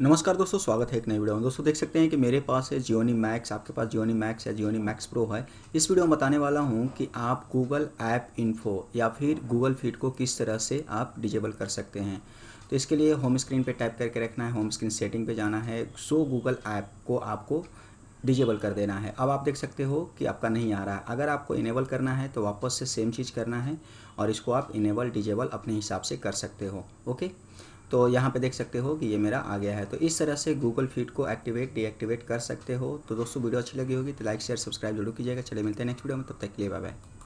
नमस्कार दोस्तों स्वागत है एक नई वीडियो में दोस्तों देख सकते हैं कि मेरे पास है जियोनी मैक्स आपके पास जियोनी मैक्स है जियोनी मैक्स प्रो है इस वीडियो में बताने वाला हूं कि आप गूगल ऐप इन्फो या फिर गूगल फीड को किस तरह से आप डिजेबल कर सकते हैं तो इसके लिए होम स्क्रीन पे टाइप करके रखना है होम स्क्रीन सेटिंग पर जाना है सो गूगल ऐप को आपको डिजेबल कर देना है अब आप देख सकते हो कि आपका नहीं आ रहा है अगर आपको इनेबल करना है तो वापस से सेम चीज़ करना है और इसको आप इनेबल डिजेबल अपने हिसाब से कर सकते हो ओके तो यहाँ पे देख सकते हो कि ये मेरा आ गया है तो इस तरह से गूगल फीड को एक्टिवेट डीएक्टिवेट कर सकते हो तो दोस्तों वीडियो अच्छी लगी होगी तो लाइक शेयर सब्सक्राइब जरूर कीजिएगा चले मिलते हैं नेक्स्ट वीडियो में तब तक के लिए बाय बाय